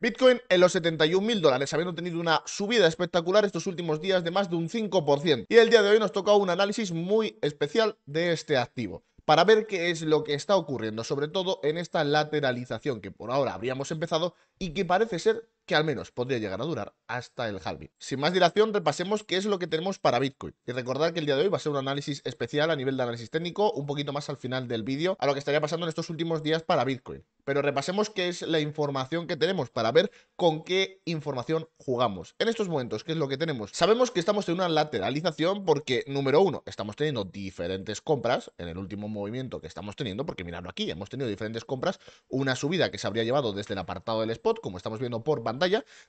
Bitcoin en los 71 mil dólares, habiendo tenido una subida espectacular estos últimos días de más de un 5%. Y el día de hoy nos toca un análisis muy especial de este activo para ver qué es lo que está ocurriendo, sobre todo en esta lateralización que por ahora habríamos empezado y que parece ser que al menos podría llegar a durar hasta el halving. Sin más dilación, repasemos qué es lo que tenemos para Bitcoin. Y recordar que el día de hoy va a ser un análisis especial a nivel de análisis técnico, un poquito más al final del vídeo, a lo que estaría pasando en estos últimos días para Bitcoin. Pero repasemos qué es la información que tenemos para ver con qué información jugamos. En estos momentos, ¿qué es lo que tenemos? Sabemos que estamos en una lateralización porque, número uno, estamos teniendo diferentes compras en el último movimiento que estamos teniendo, porque miradlo aquí, hemos tenido diferentes compras, una subida que se habría llevado desde el apartado del spot, como estamos viendo por banda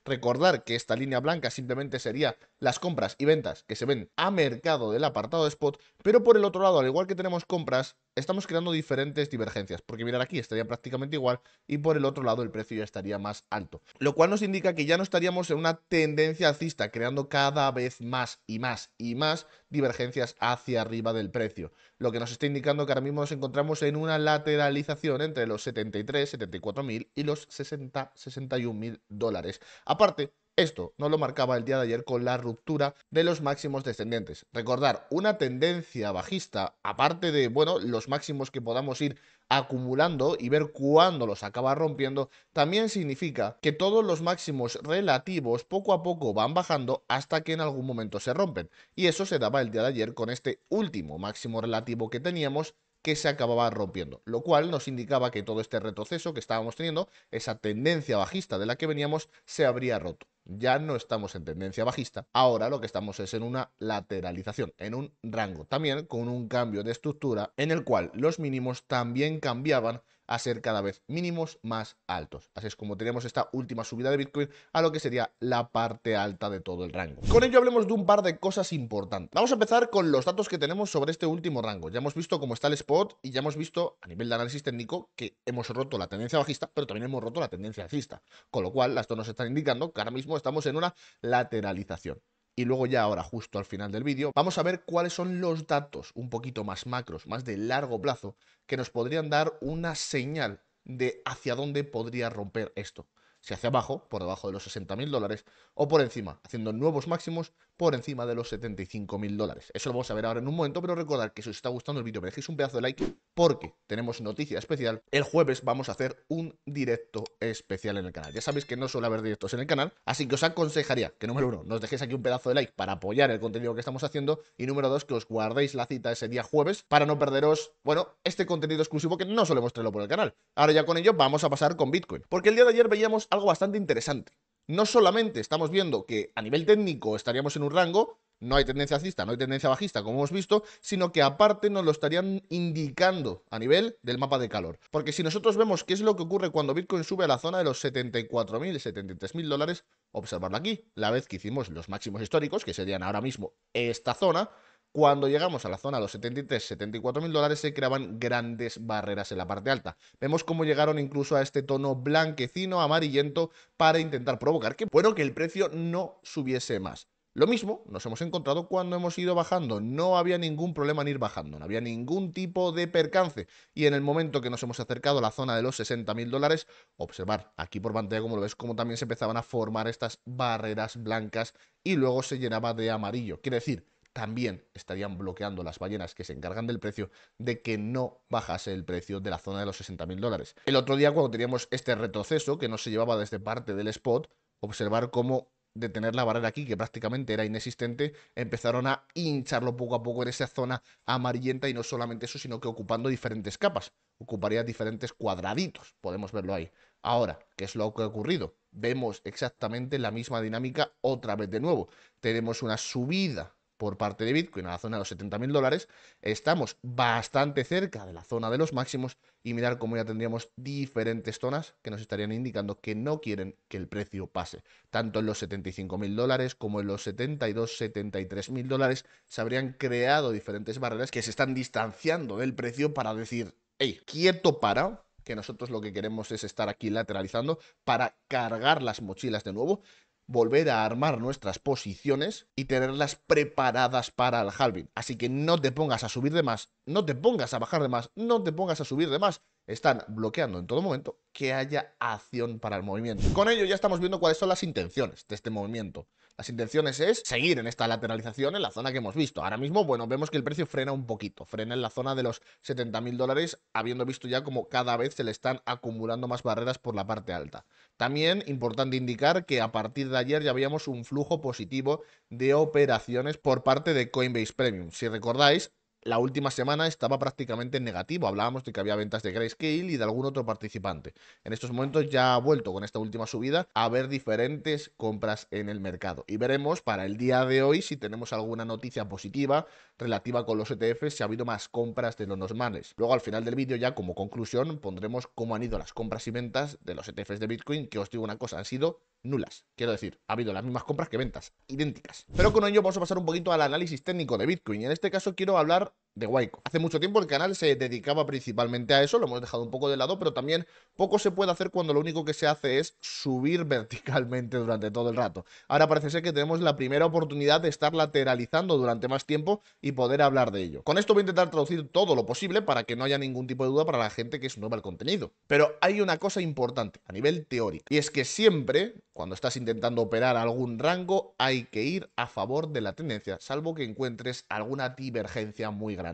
Recordar que esta línea blanca simplemente sería las compras y ventas que se ven a mercado del apartado de spot, pero por el otro lado, al igual que tenemos compras, estamos creando diferentes divergencias, porque mirar aquí estaría prácticamente igual y por el otro lado el precio ya estaría más alto, lo cual nos indica que ya no estaríamos en una tendencia alcista, creando cada vez más y más y más divergencias hacia arriba del precio, lo que nos está indicando que ahora mismo nos encontramos en una lateralización entre los 73, 74 mil y los 60, 61 mil dólares. Aparte, esto no lo marcaba el día de ayer con la ruptura de los máximos descendientes. Recordar, una tendencia bajista, aparte de, bueno, los máximos que podamos ir acumulando y ver cuándo los acaba rompiendo, también significa que todos los máximos relativos poco a poco van bajando hasta que en algún momento se rompen. Y eso se daba el día de ayer con este último máximo relativo que teníamos que se acababa rompiendo, lo cual nos indicaba que todo este retroceso que estábamos teniendo, esa tendencia bajista de la que veníamos, se habría roto ya no estamos en tendencia bajista, ahora lo que estamos es en una lateralización, en un rango, también con un cambio de estructura en el cual los mínimos también cambiaban a ser cada vez mínimos más altos. Así es como tenemos esta última subida de Bitcoin a lo que sería la parte alta de todo el rango. Con ello hablemos de un par de cosas importantes. Vamos a empezar con los datos que tenemos sobre este último rango. Ya hemos visto cómo está el spot y ya hemos visto a nivel de análisis técnico que hemos roto la tendencia bajista, pero también hemos roto la tendencia alcista. Con lo cual, las dos nos están indicando que ahora mismo estamos en una lateralización. Y luego ya ahora, justo al final del vídeo, vamos a ver cuáles son los datos un poquito más macros, más de largo plazo, que nos podrían dar una señal de hacia dónde podría romper esto. Si hacia abajo, por debajo de los 60.000 dólares, o por encima, haciendo nuevos máximos por encima de los 75 mil dólares. Eso lo vamos a ver ahora en un momento, pero recordad que si os está gustando el vídeo me dejéis un pedazo de like porque tenemos noticia especial. El jueves vamos a hacer un directo especial en el canal. Ya sabéis que no suele haber directos en el canal, así que os aconsejaría que número uno, nos dejéis aquí un pedazo de like para apoyar el contenido que estamos haciendo y número dos, que os guardéis la cita ese día jueves para no perderos, bueno, este contenido exclusivo que no solemos traerlo por el canal. Ahora ya con ello vamos a pasar con Bitcoin, porque el día de ayer veíamos algo bastante interesante no solamente estamos viendo que a nivel técnico estaríamos en un rango, no hay tendencia alcista, no hay tendencia bajista, como hemos visto, sino que aparte nos lo estarían indicando a nivel del mapa de calor. Porque si nosotros vemos qué es lo que ocurre cuando Bitcoin sube a la zona de los 74.000, 73.000 dólares, observarlo aquí, la vez que hicimos los máximos históricos, que serían ahora mismo esta zona, cuando llegamos a la zona de los 73, 74 mil dólares, se creaban grandes barreras en la parte alta. Vemos cómo llegaron incluso a este tono blanquecino, amarillento, para intentar provocar que, bueno, que el precio no subiese más. Lo mismo nos hemos encontrado cuando hemos ido bajando. No había ningún problema en ir bajando, no había ningún tipo de percance. Y en el momento que nos hemos acercado a la zona de los 60 mil dólares, observar aquí por pantalla, como lo ves, como también se empezaban a formar estas barreras blancas y luego se llenaba de amarillo. Quiere decir, también estarían bloqueando las ballenas que se encargan del precio de que no bajase el precio de la zona de los 60 mil dólares. El otro día, cuando teníamos este retroceso que no se llevaba desde parte del spot, observar cómo detener la barrera aquí, que prácticamente era inexistente, empezaron a hincharlo poco a poco en esa zona amarillenta y no solamente eso, sino que ocupando diferentes capas, ocuparía diferentes cuadraditos, podemos verlo ahí. Ahora, ¿qué es lo que ha ocurrido? Vemos exactamente la misma dinámica otra vez de nuevo. Tenemos una subida por parte de Bitcoin a la zona de los 70.000 dólares, estamos bastante cerca de la zona de los máximos y mirar cómo ya tendríamos diferentes zonas que nos estarían indicando que no quieren que el precio pase. Tanto en los 75.000 dólares como en los 72, 73.000 dólares se habrían creado diferentes barreras que se están distanciando del precio para decir, hey, quieto para, que nosotros lo que queremos es estar aquí lateralizando para cargar las mochilas de nuevo volver a armar nuestras posiciones y tenerlas preparadas para el halving. Así que no te pongas a subir de más, no te pongas a bajar de más, no te pongas a subir de más están bloqueando en todo momento que haya acción para el movimiento. Con ello ya estamos viendo cuáles son las intenciones de este movimiento. Las intenciones es seguir en esta lateralización en la zona que hemos visto. Ahora mismo, bueno, vemos que el precio frena un poquito, frena en la zona de los 70.000 dólares, habiendo visto ya como cada vez se le están acumulando más barreras por la parte alta. También importante indicar que a partir de ayer ya habíamos un flujo positivo de operaciones por parte de Coinbase Premium. Si recordáis, la última semana estaba prácticamente negativo. Hablábamos de que había ventas de Grayscale y de algún otro participante. En estos momentos ya ha vuelto con esta última subida a ver diferentes compras en el mercado. Y veremos para el día de hoy si tenemos alguna noticia positiva relativa con los ETFs, si ha habido más compras de los normales. Luego al final del vídeo ya como conclusión pondremos cómo han ido las compras y ventas de los ETFs de Bitcoin, que os digo una cosa, han sido nulas. Quiero decir, ha habido las mismas compras que ventas, idénticas. Pero con ello vamos a pasar un poquito al análisis técnico de Bitcoin. Y en este caso quiero hablar de Hace mucho tiempo el canal se dedicaba principalmente a eso, lo hemos dejado un poco de lado, pero también poco se puede hacer cuando lo único que se hace es subir verticalmente durante todo el rato. Ahora parece ser que tenemos la primera oportunidad de estar lateralizando durante más tiempo y poder hablar de ello. Con esto voy a intentar traducir todo lo posible para que no haya ningún tipo de duda para la gente que es nueva al contenido. Pero hay una cosa importante a nivel teórico, y es que siempre, cuando estás intentando operar algún rango, hay que ir a favor de la tendencia, salvo que encuentres alguna divergencia muy grande.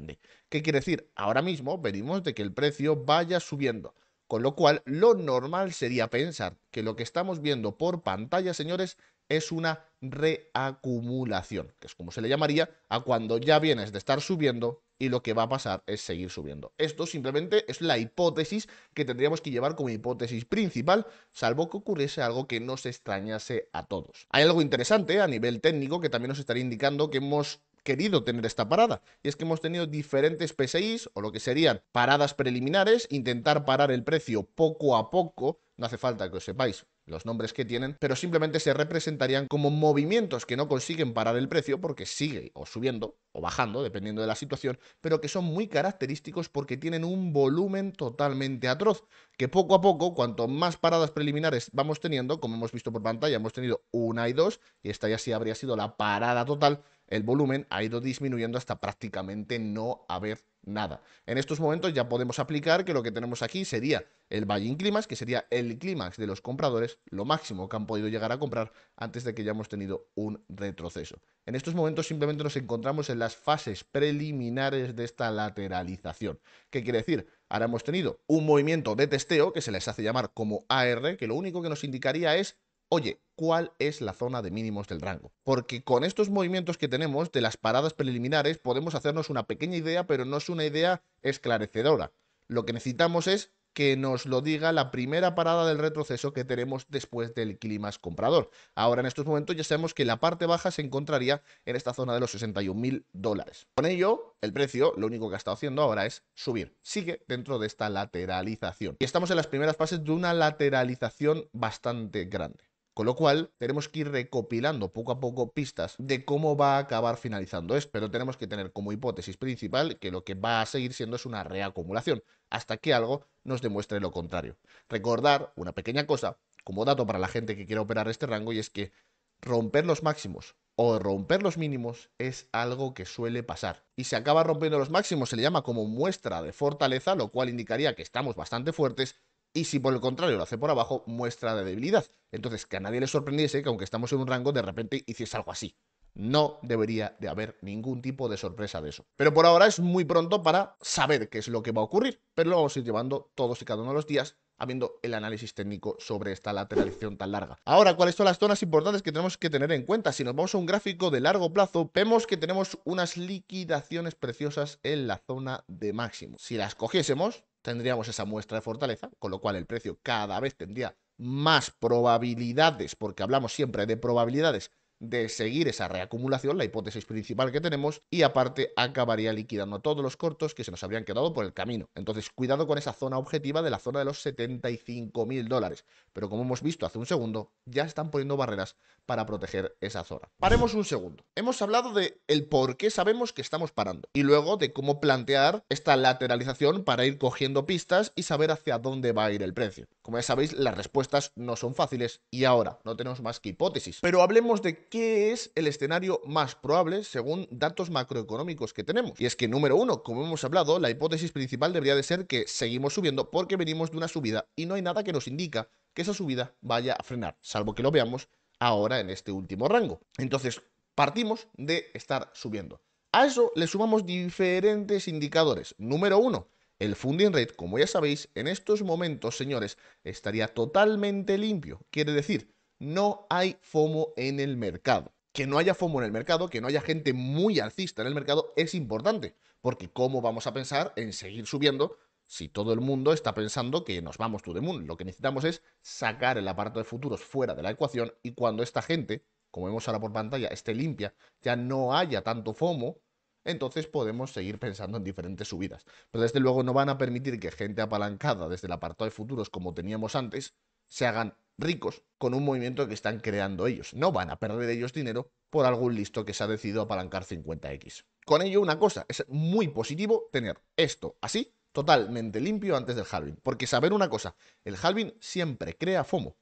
¿Qué quiere decir? Ahora mismo venimos de que el precio vaya subiendo. Con lo cual, lo normal sería pensar que lo que estamos viendo por pantalla, señores, es una reacumulación, que es como se le llamaría a cuando ya vienes de estar subiendo y lo que va a pasar es seguir subiendo. Esto simplemente es la hipótesis que tendríamos que llevar como hipótesis principal, salvo que ocurriese algo que nos extrañase a todos. Hay algo interesante a nivel técnico que también nos estaría indicando que hemos querido tener esta parada. Y es que hemos tenido diferentes PSIs o lo que serían paradas preliminares, intentar parar el precio poco a poco no hace falta que os sepáis los nombres que tienen, pero simplemente se representarían como movimientos que no consiguen parar el precio porque sigue o subiendo o bajando, dependiendo de la situación, pero que son muy característicos porque tienen un volumen totalmente atroz, que poco a poco, cuanto más paradas preliminares vamos teniendo, como hemos visto por pantalla, hemos tenido una y dos, y esta ya sí habría sido la parada total, el volumen ha ido disminuyendo hasta prácticamente no haber nada. En estos momentos ya podemos aplicar que lo que tenemos aquí sería el buy climax, que sería el clímax de los compradores, lo máximo que han podido llegar a comprar antes de que ya hemos tenido un retroceso. En estos momentos simplemente nos encontramos en las fases preliminares de esta lateralización. ¿Qué quiere decir? Ahora hemos tenido un movimiento de testeo que se les hace llamar como AR, que lo único que nos indicaría es oye, cuál es la zona de mínimos del rango. Porque con estos movimientos que tenemos de las paradas preliminares podemos hacernos una pequeña idea, pero no es una idea esclarecedora. Lo que necesitamos es que nos lo diga la primera parada del retroceso que tenemos después del clímax comprador. Ahora en estos momentos ya sabemos que la parte baja se encontraría en esta zona de los 61 mil dólares. Con ello, el precio lo único que ha estado haciendo ahora es subir. Sigue dentro de esta lateralización. Y estamos en las primeras fases de una lateralización bastante grande. Con lo cual, tenemos que ir recopilando poco a poco pistas de cómo va a acabar finalizando esto, pero tenemos que tener como hipótesis principal que lo que va a seguir siendo es una reacumulación, hasta que algo nos demuestre lo contrario. Recordar una pequeña cosa como dato para la gente que quiera operar este rango y es que romper los máximos o romper los mínimos es algo que suele pasar. Y si acaba rompiendo los máximos se le llama como muestra de fortaleza, lo cual indicaría que estamos bastante fuertes y si por el contrario lo hace por abajo, muestra de debilidad. Entonces, que a nadie le sorprendiese que aunque estamos en un rango, de repente hiciese algo así. No debería de haber ningún tipo de sorpresa de eso. Pero por ahora es muy pronto para saber qué es lo que va a ocurrir, pero lo vamos a ir llevando todos y cada uno de los días habiendo el análisis técnico sobre esta lateralización tan larga. Ahora, ¿cuáles son las zonas importantes que tenemos que tener en cuenta? Si nos vamos a un gráfico de largo plazo, vemos que tenemos unas liquidaciones preciosas en la zona de máximo. Si las cogiésemos, tendríamos esa muestra de fortaleza, con lo cual el precio cada vez tendría más probabilidades, porque hablamos siempre de probabilidades de seguir esa reacumulación, la hipótesis principal que tenemos, y aparte acabaría liquidando todos los cortos que se nos habrían quedado por el camino. Entonces, cuidado con esa zona objetiva de la zona de los 75 mil dólares. Pero como hemos visto hace un segundo, ya están poniendo barreras para proteger esa zona. Paremos un segundo. Hemos hablado de el por qué sabemos que estamos parando y luego de cómo plantear esta lateralización para ir cogiendo pistas y saber hacia dónde va a ir el precio. Como ya sabéis, las respuestas no son fáciles y ahora no tenemos más que hipótesis. Pero hablemos de qué es el escenario más probable según datos macroeconómicos que tenemos. Y es que, número uno, como hemos hablado, la hipótesis principal debería de ser que seguimos subiendo porque venimos de una subida y no hay nada que nos indica que esa subida vaya a frenar, salvo que lo veamos ahora en este último rango. Entonces, partimos de estar subiendo. A eso le sumamos diferentes indicadores. Número uno, el funding rate, como ya sabéis, en estos momentos, señores, estaría totalmente limpio. Quiere decir no hay FOMO en el mercado. Que no haya FOMO en el mercado, que no haya gente muy alcista en el mercado, es importante, porque ¿cómo vamos a pensar en seguir subiendo si todo el mundo está pensando que nos vamos to the mundo Lo que necesitamos es sacar el aparato de futuros fuera de la ecuación y cuando esta gente, como vemos ahora por pantalla, esté limpia, ya no haya tanto FOMO, entonces podemos seguir pensando en diferentes subidas. Pero desde luego no van a permitir que gente apalancada desde el apartado de futuros como teníamos antes se hagan ricos con un movimiento que están creando ellos. No van a perder ellos dinero por algún listo que se ha decidido apalancar 50x. Con ello, una cosa, es muy positivo tener esto así, totalmente limpio antes del halving. Porque saber una cosa, el halving siempre crea FOMO.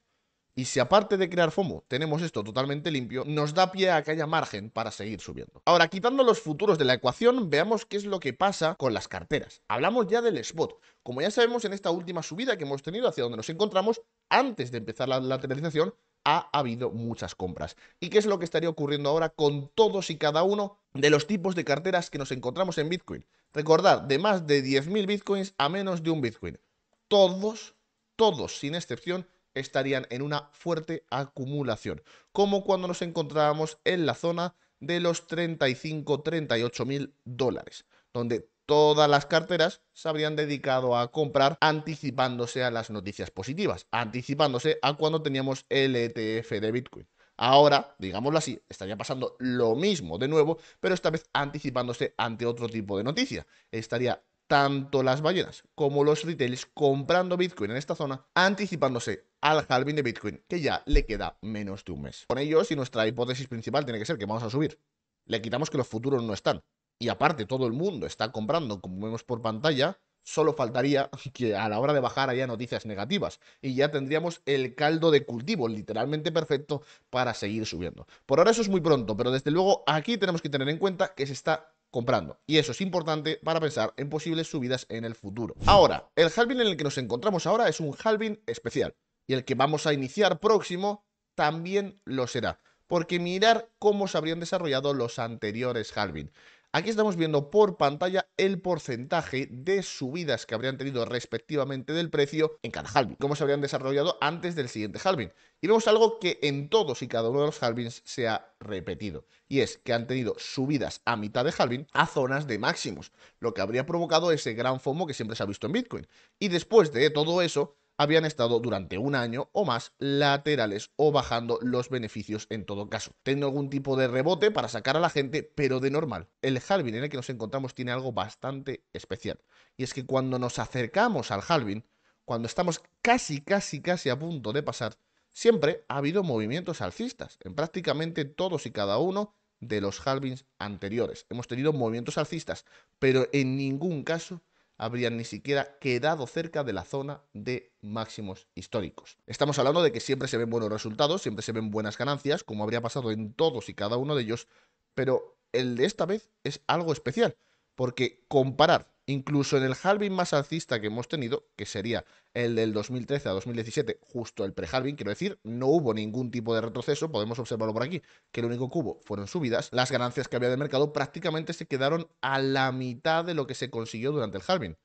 Y si aparte de crear FOMO tenemos esto totalmente limpio, nos da pie a que haya margen para seguir subiendo. Ahora, quitando los futuros de la ecuación, veamos qué es lo que pasa con las carteras. Hablamos ya del spot. Como ya sabemos en esta última subida que hemos tenido, hacia donde nos encontramos, antes de empezar la lateralización, ha habido muchas compras. ¿Y qué es lo que estaría ocurriendo ahora con todos y cada uno de los tipos de carteras que nos encontramos en Bitcoin? Recordad, de más de 10.000 Bitcoins a menos de un Bitcoin. Todos, todos, sin excepción, estarían en una fuerte acumulación, como cuando nos encontrábamos en la zona de los 35-38 mil dólares, donde Todas las carteras se habrían dedicado a comprar anticipándose a las noticias positivas, anticipándose a cuando teníamos el ETF de Bitcoin. Ahora, digámoslo así, estaría pasando lo mismo de nuevo, pero esta vez anticipándose ante otro tipo de noticia. Estaría tanto las ballenas como los retails comprando Bitcoin en esta zona, anticipándose al halving de Bitcoin, que ya le queda menos de un mes. Con ello, si nuestra hipótesis principal tiene que ser que vamos a subir, le quitamos que los futuros no están y aparte todo el mundo está comprando, como vemos por pantalla, solo faltaría que a la hora de bajar haya noticias negativas y ya tendríamos el caldo de cultivo literalmente perfecto para seguir subiendo. Por ahora eso es muy pronto, pero desde luego aquí tenemos que tener en cuenta que se está comprando y eso es importante para pensar en posibles subidas en el futuro. Ahora, el halving en el que nos encontramos ahora es un halving especial y el que vamos a iniciar próximo también lo será, porque mirar cómo se habrían desarrollado los anteriores halving. Aquí estamos viendo por pantalla el porcentaje de subidas que habrían tenido respectivamente del precio en cada halving, cómo se habrían desarrollado antes del siguiente halving. Y vemos algo que en todos y cada uno de los halvings se ha repetido, y es que han tenido subidas a mitad de halving a zonas de máximos, lo que habría provocado ese gran FOMO que siempre se ha visto en Bitcoin. Y después de todo eso, habían estado durante un año o más laterales o bajando los beneficios en todo caso. Tengo algún tipo de rebote para sacar a la gente, pero de normal. El halving en el que nos encontramos tiene algo bastante especial. Y es que cuando nos acercamos al halving, cuando estamos casi, casi, casi a punto de pasar, siempre ha habido movimientos alcistas en prácticamente todos y cada uno de los halvings anteriores. Hemos tenido movimientos alcistas, pero en ningún caso habrían ni siquiera quedado cerca de la zona de máximos históricos. Estamos hablando de que siempre se ven buenos resultados, siempre se ven buenas ganancias, como habría pasado en todos y cada uno de ellos, pero el de esta vez es algo especial, porque comparar Incluso en el halving más alcista que hemos tenido, que sería el del 2013 a 2017, justo el pre-halving, quiero decir, no hubo ningún tipo de retroceso, podemos observarlo por aquí, que el único cubo fueron subidas, las ganancias que había de mercado prácticamente se quedaron a la mitad de lo que se consiguió durante el halving.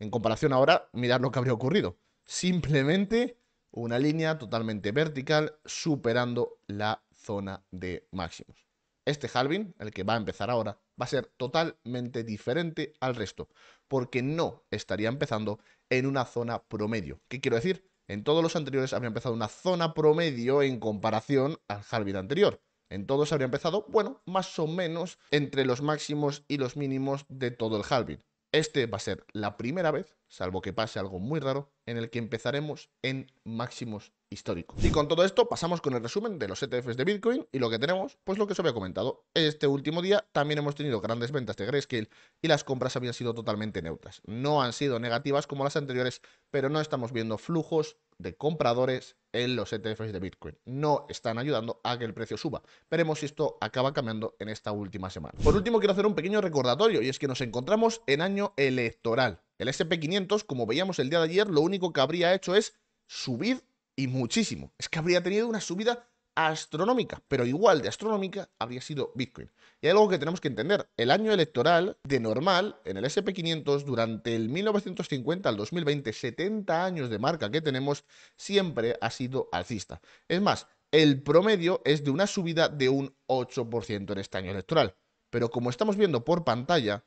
En comparación ahora, mirad lo que habría ocurrido. Simplemente una línea totalmente vertical superando la zona de máximos. Este halving, el que va a empezar ahora, va a ser totalmente diferente al resto, porque no estaría empezando en una zona promedio. ¿Qué quiero decir? En todos los anteriores habría empezado una zona promedio en comparación al halving anterior. En todos habría empezado, bueno, más o menos entre los máximos y los mínimos de todo el halving. Este va a ser la primera vez salvo que pase algo muy raro, en el que empezaremos en máximos históricos. Y con todo esto pasamos con el resumen de los ETFs de Bitcoin y lo que tenemos, pues lo que os había comentado. Este último día también hemos tenido grandes ventas de Grayscale y las compras habían sido totalmente neutras. No han sido negativas como las anteriores, pero no estamos viendo flujos de compradores en los ETFs de Bitcoin. No están ayudando a que el precio suba. Veremos si esto acaba cambiando en esta última semana. Por último, quiero hacer un pequeño recordatorio y es que nos encontramos en año electoral. El SP500, como veíamos el día de ayer, lo único que habría hecho es subir y muchísimo. Es que habría tenido una subida astronómica, pero igual de astronómica habría sido Bitcoin. Y hay algo que tenemos que entender. El año electoral, de normal, en el SP500, durante el 1950 al 2020, 70 años de marca que tenemos, siempre ha sido alcista. Es más, el promedio es de una subida de un 8% en este año electoral. Pero como estamos viendo por pantalla,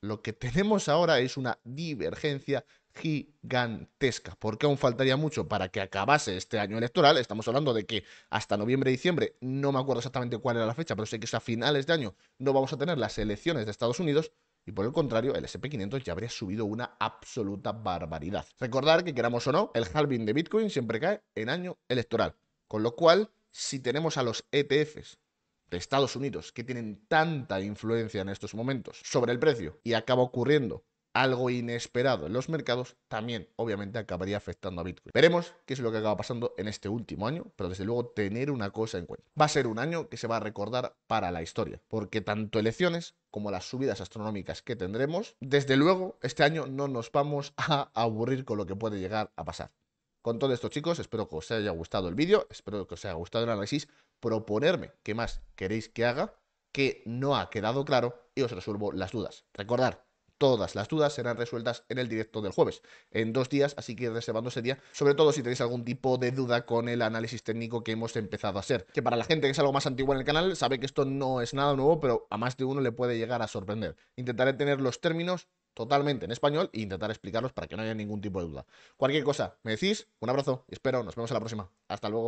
lo que tenemos ahora es una divergencia gigantesca, porque aún faltaría mucho para que acabase este año electoral. Estamos hablando de que hasta noviembre, diciembre, no me acuerdo exactamente cuál era la fecha, pero sé que es a finales de año, no vamos a tener las elecciones de Estados Unidos. Y por el contrario, el SP500 ya habría subido una absoluta barbaridad. Recordar que, queramos o no, el halving de Bitcoin siempre cae en año electoral. Con lo cual, si tenemos a los ETFs de Estados Unidos, que tienen tanta influencia en estos momentos sobre el precio, y acaba ocurriendo algo inesperado en los mercados, también obviamente acabaría afectando a Bitcoin. Veremos qué es lo que acaba pasando en este último año, pero desde luego tener una cosa en cuenta. Va a ser un año que se va a recordar para la historia, porque tanto elecciones como las subidas astronómicas que tendremos, desde luego este año no nos vamos a aburrir con lo que puede llegar a pasar. Con todo esto, chicos, espero que os haya gustado el vídeo, espero que os haya gustado el análisis. Proponerme qué más queréis que haga, que no ha quedado claro y os resuelvo las dudas. recordar todas las dudas serán resueltas en el directo del jueves, en dos días, así que reservando ese día, sobre todo si tenéis algún tipo de duda con el análisis técnico que hemos empezado a hacer. Que para la gente que es algo más antigua en el canal, sabe que esto no es nada nuevo, pero a más de uno le puede llegar a sorprender. Intentaré tener los términos totalmente en español e intentar explicarlos para que no haya ningún tipo de duda. Cualquier cosa, me decís, un abrazo, espero, nos vemos en la próxima. Hasta luego.